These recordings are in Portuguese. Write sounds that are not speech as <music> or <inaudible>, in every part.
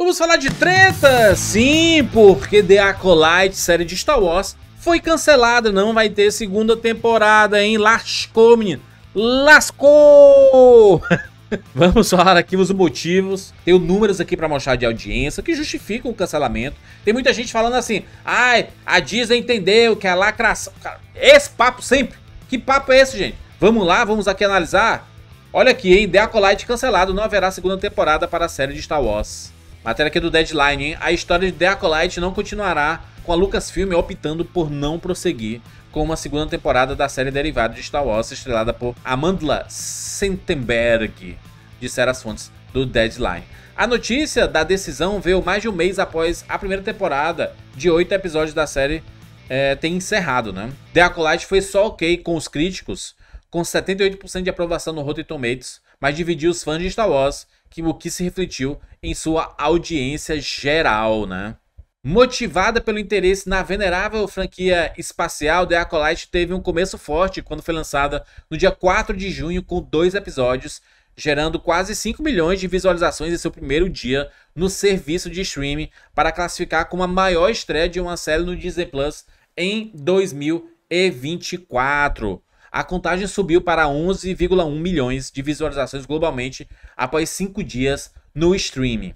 Vamos falar de treta? Sim, porque The Acolyte, série de Star Wars, foi cancelada, não vai ter segunda temporada, hein? Lascou, menino. Lascou! <laughs> Vamos falar aqui os motivos. Tenho números aqui para mostrar de audiência que justificam o cancelamento. Tem muita gente falando assim: "Ai, a Disney entendeu que a lacração". Cara, esse papo sempre. Que papo é esse, gente? Vamos lá, vamos aqui analisar. Olha aqui, hein? The Acolyte cancelado, não haverá segunda temporada para a série de Star Wars. Matéria aqui do Deadline, hein? A história de The Acolyte não continuará com a Lucasfilm optando por não prosseguir com uma segunda temporada da série derivada de Star Wars estrelada por Amandla Sentenberg, disseram as fontes do Deadline. A notícia da decisão veio mais de um mês após a primeira temporada de oito episódios da série é, ter encerrado, né? The Acolyte foi só ok com os críticos, com 78% de aprovação no Rotten Tomatoes, mas dividiu os fãs de Star Wars que o que se refletiu em sua audiência geral, né? Motivada pelo interesse na venerável franquia espacial, The Acolyte teve um começo forte quando foi lançada no dia 4 de junho com dois episódios, gerando quase 5 milhões de visualizações em seu primeiro dia no serviço de streaming, para classificar como a maior estreia de uma série no Disney Plus em 2024. A contagem subiu para 11,1 milhões de visualizações globalmente após cinco dias no streaming.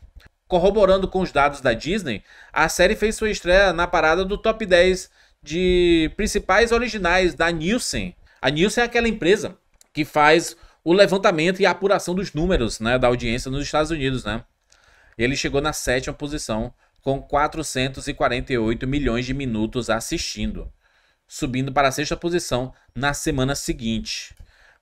Corroborando com os dados da Disney, a série fez sua estreia na parada do top 10 de principais originais da Nielsen. A Nielsen é aquela empresa que faz o levantamento e a apuração dos números né, da audiência nos Estados Unidos. Né? Ele chegou na sétima posição com 448 milhões de minutos assistindo subindo para a sexta posição na semana seguinte.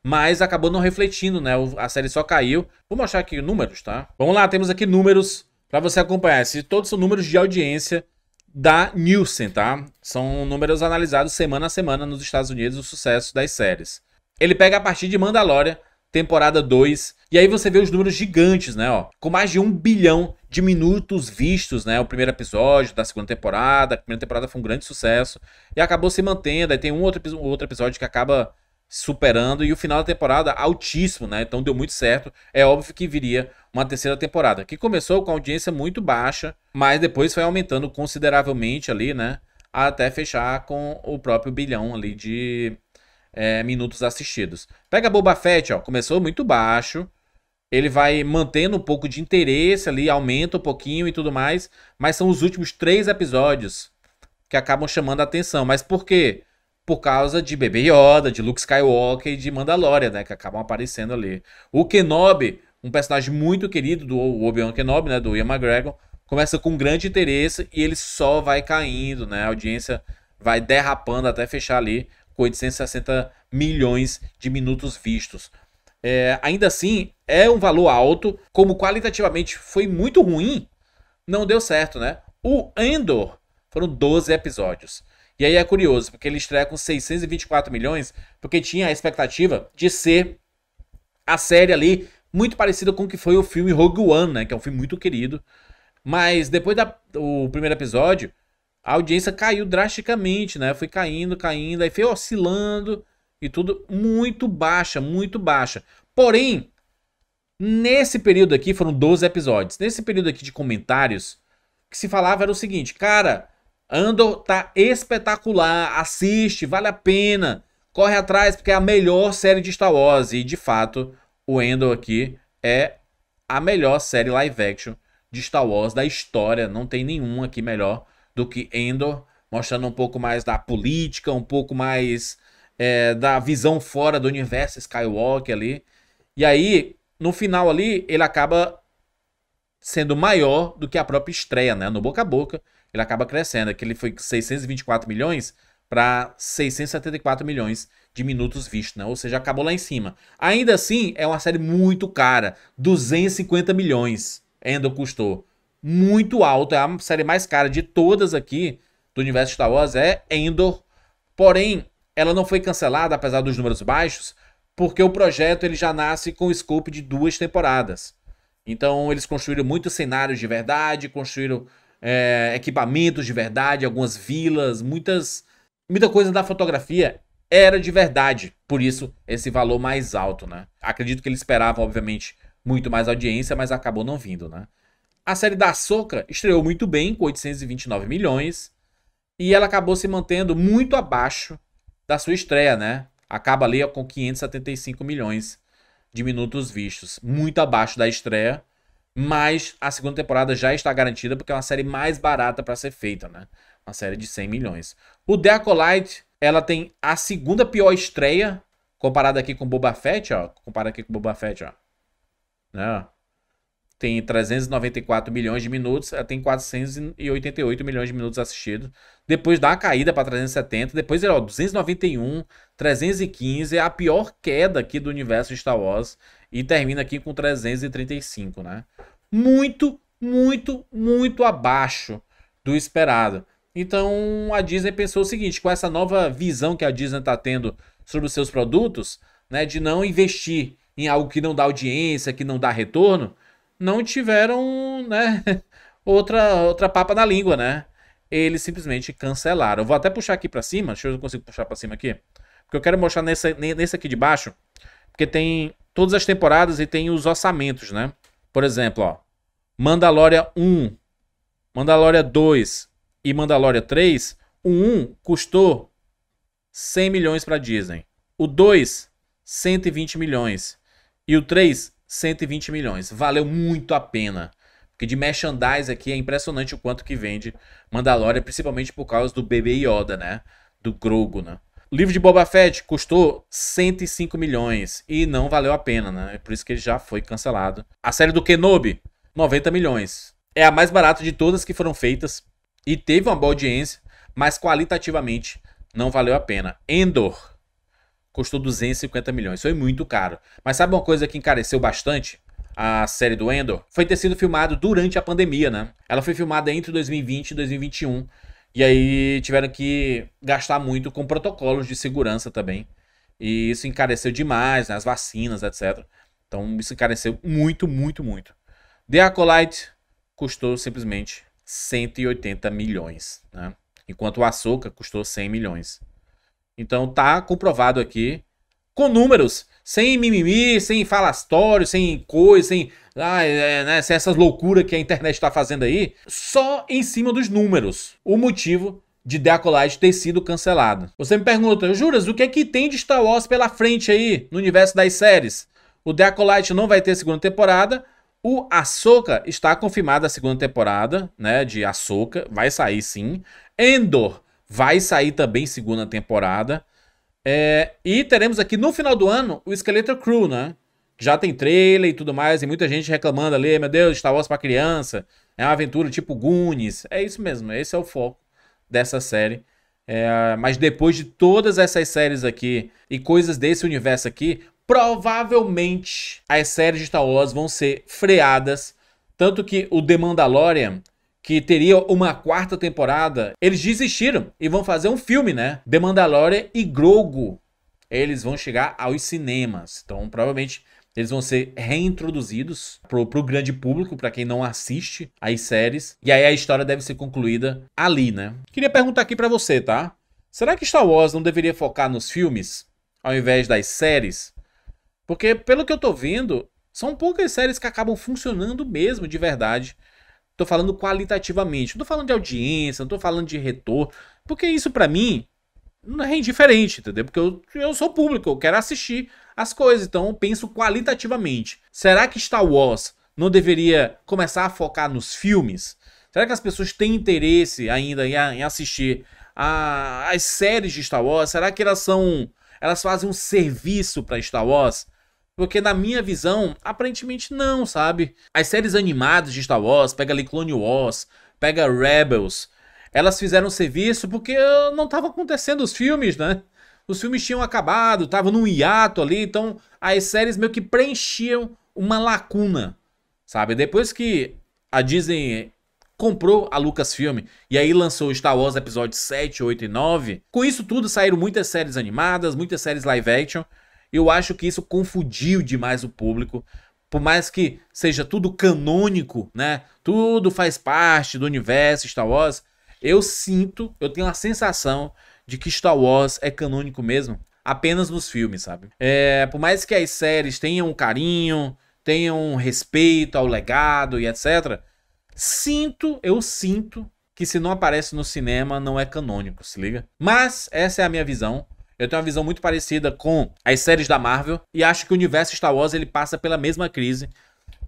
Mas acabou não refletindo, né? A série só caiu. Vou mostrar aqui números, tá? Vamos lá, temos aqui números para você acompanhar. Esses todos são números de audiência da Nielsen, tá? São números analisados semana a semana nos Estados Unidos, o sucesso das séries. Ele pega a partir de Mandalorian, temporada 2, e aí você vê os números gigantes, né? Ó, com mais de um bilhão de minutos vistos, né? O primeiro episódio da segunda temporada. A primeira temporada foi um grande sucesso. E acabou se mantendo. Aí tem um outro, outro episódio que acaba superando. E o final da temporada, altíssimo, né? Então deu muito certo. É óbvio que viria uma terceira temporada. Que começou com audiência muito baixa, mas depois foi aumentando consideravelmente ali, né? Até fechar com o próprio bilhão ali de é, minutos assistidos. Pega Boba Fett, ó. Começou muito baixo ele vai mantendo um pouco de interesse ali, aumenta um pouquinho e tudo mais, mas são os últimos três episódios que acabam chamando a atenção. Mas por quê? Por causa de Bebê Yoda, de Luke Skywalker e de Mandalorian, né? Que acabam aparecendo ali. O Kenobi, um personagem muito querido do Obi-Wan Kenobi, né? Do Ian McGregor, começa com grande interesse e ele só vai caindo, né? A audiência vai derrapando até fechar ali com 860 milhões de minutos vistos. É, ainda assim, é um valor alto, como qualitativamente foi muito ruim, não deu certo, né? O Endor foram 12 episódios. E aí é curioso, porque ele estreia com 624 milhões, porque tinha a expectativa de ser a série ali muito parecida com o que foi o filme Rogue One, né? Que é um filme muito querido. Mas depois do primeiro episódio, a audiência caiu drasticamente, né? Foi caindo, caindo, aí foi oscilando e tudo muito baixa, muito baixa. Porém, Nesse período aqui, foram 12 episódios. Nesse período aqui de comentários, o que se falava era o seguinte, cara, Andor tá espetacular, assiste, vale a pena, corre atrás porque é a melhor série de Star Wars. E de fato, o Andor aqui é a melhor série live action de Star Wars da história. Não tem nenhuma aqui melhor do que Endor, mostrando um pouco mais da política, um pouco mais é, da visão fora do universo Skywalker ali. E aí, no final ali, ele acaba sendo maior do que a própria estreia, né? No boca a boca, ele acaba crescendo. aquele é foi 624 milhões para 674 milhões de minutos vistos, né? Ou seja, acabou lá em cima. Ainda assim, é uma série muito cara. 250 milhões ainda custou. Muito alto. É a série mais cara de todas aqui do universo Star Wars. É Endor. Porém, ela não foi cancelada, apesar dos números baixos, porque o projeto ele já nasce com o scope de duas temporadas. Então eles construíram muitos cenários de verdade, construíram é, equipamentos de verdade, algumas vilas, muitas muita coisa da fotografia era de verdade. Por isso esse valor mais alto, né? Acredito que ele esperava, obviamente, muito mais audiência, mas acabou não vindo, né? A série da Soca estreou muito bem, com 829 milhões, e ela acabou se mantendo muito abaixo da sua estreia, né? acaba ali com 575 milhões de minutos vistos. Muito abaixo da estreia, mas a segunda temporada já está garantida porque é uma série mais barata para ser feita, né? Uma série de 100 milhões. O The Acolyte, ela tem a segunda pior estreia comparada aqui com Boba Fett, ó. Comparada aqui com Boba Fett, ó. Né? tem 394 milhões de minutos, ela eh, tem 488 milhões de minutos assistidos. Depois dá uma caída para 370, depois é, ó, 291, 315, é a pior queda aqui do universo Star Wars e termina aqui com 335, né? Muito, muito, muito abaixo do esperado. Então a Disney pensou o seguinte, com essa nova visão que a Disney está tendo sobre os seus produtos, né, de não investir em algo que não dá audiência, que não dá retorno, não tiveram, né, <laughs> outra, outra papa na língua, né? Eles simplesmente cancelaram. Eu vou até puxar aqui para cima, deixa eu ver se eu consigo puxar para cima aqui, porque eu quero mostrar nesse, nesse aqui de baixo, porque tem todas as temporadas e tem os orçamentos, né? Por exemplo, ó, Mandalória 1, Mandalória 2 e Mandalória 3, o 1 custou 100 milhões para Disney. O 2, 120 milhões. E o 3, 120 milhões. Valeu muito a pena. Porque de merchandise aqui é impressionante o quanto que vende Mandalorian, principalmente por causa do bebê Yoda, né? Do Grogu, né? O livro de Boba Fett custou 105 milhões e não valeu a pena, né? É por isso que ele já foi cancelado. A série do Kenobi, 90 milhões. É a mais barata de todas que foram feitas e teve uma boa audiência, mas qualitativamente não valeu a pena. Endor, custou 250 milhões. Foi muito caro. Mas sabe uma coisa que encareceu bastante? a série do Endor, foi ter sido filmado durante a pandemia, né? Ela foi filmada entre 2020 e 2021. E aí tiveram que gastar muito com protocolos de segurança também. E isso encareceu demais, né? As vacinas, etc. Então isso encareceu muito, muito, muito. The Acolyte custou simplesmente 180 milhões, né? Enquanto o Açúcar custou 100 milhões. Então tá comprovado aqui com números, sem mimimi, sem falastório, sem coisa, sem, ah, é, é né, sem essas loucuras que a internet está fazendo aí, só em cima dos números. O motivo de Deacolite ter sido cancelado. Você me pergunta, Juras, o que é que tem de Star Wars pela frente aí no universo das séries? O Deacolite não vai ter segunda temporada. O Ahsoka está confirmada a segunda temporada, né, de Ahsoka, vai sair sim. Endor vai sair também segunda temporada. É, e teremos aqui no final do ano o Skeletor Crew, né? Já tem trailer e tudo mais, e muita gente reclamando ali, meu Deus, Star Wars pra criança, é uma aventura tipo Goonies. É isso mesmo, esse é o foco dessa série. É, mas depois de todas essas séries aqui e coisas desse universo aqui, provavelmente as séries de Star Wars vão ser freadas. Tanto que o The Mandalorian que teria uma quarta temporada, eles desistiram e vão fazer um filme, né? The Mandalorian e Grogu. Eles vão chegar aos cinemas. Então, provavelmente eles vão ser reintroduzidos pro, pro grande público, para quem não assiste às séries. E aí a história deve ser concluída ali, né? Queria perguntar aqui para você, tá? Será que Star Wars não deveria focar nos filmes ao invés das séries? Porque, pelo que eu tô vendo, são poucas séries que acabam funcionando mesmo de verdade Tô falando qualitativamente. Não tô falando de audiência, não tô falando de retorno. Porque isso para mim não é indiferente, entendeu? Porque eu, eu sou público, eu quero assistir as coisas. Então eu penso qualitativamente. Será que Star Wars não deveria começar a focar nos filmes? Será que as pessoas têm interesse ainda em, em assistir a, as séries de Star Wars? Será que elas são. Elas fazem um serviço para Star Wars? Porque na minha visão, aparentemente não, sabe? As séries animadas de Star Wars, pega ali Clone Wars, pega Rebels, elas fizeram serviço porque ah, não tava acontecendo os filmes, né? Os filmes tinham acabado, tava num hiato ali, então as séries meio que preenchiam uma lacuna, sabe? Depois que a Disney comprou a Lucasfilm e aí lançou Star Wars Episódio 7, 8 e 9, com isso tudo saíram muitas séries animadas, muitas séries live action, eu acho que isso confundiu demais o público. Por mais que seja tudo canônico, né? Tudo faz parte do universo Star Wars. Eu sinto, eu tenho a sensação de que Star Wars é canônico mesmo. Apenas nos filmes, sabe? É, por mais que as séries tenham um carinho, tenham um respeito ao legado e etc. Sinto, eu sinto que se não aparece no cinema não é canônico, se liga? Mas essa é a minha visão. Eu tenho uma visão muito parecida com as séries da Marvel e acho que o universo Star Wars ele passa pela mesma crise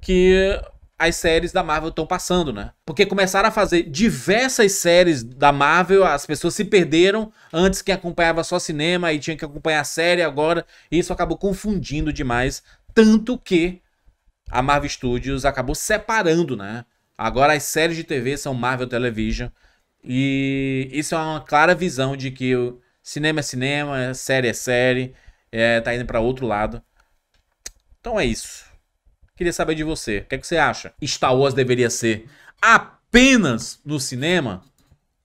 que as séries da Marvel estão passando, né? Porque começaram a fazer diversas séries da Marvel, as pessoas se perderam. Antes que acompanhava só cinema e tinha que acompanhar a série agora, e isso acabou confundindo demais, tanto que a Marvel Studios acabou separando, né? Agora as séries de TV são Marvel Television e isso é uma clara visão de que Cinema é cinema, série é série, é, tá indo para outro lado. Então é isso. Queria saber de você. O que, é que você acha? Star Wars deveria ser apenas no cinema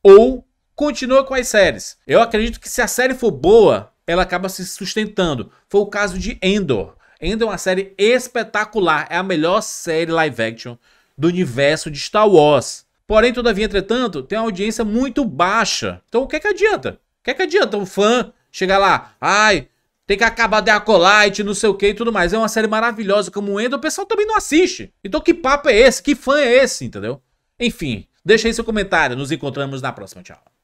ou continua com as séries? Eu acredito que se a série for boa, ela acaba se sustentando. Foi o caso de Endor. Endor é uma série espetacular. É a melhor série live action do universo de Star Wars. Porém, todavia, entretanto, tem uma audiência muito baixa. Então, o que, é que adianta? que, é que adianta um fã chegar lá, ai, tem que acabar The Acolyte, não sei o que e tudo mais. É uma série maravilhosa como o Endo, o pessoal também não assiste. Então que papo é esse? Que fã é esse, entendeu? Enfim, deixa aí seu comentário. Nos encontramos na próxima. Tchau.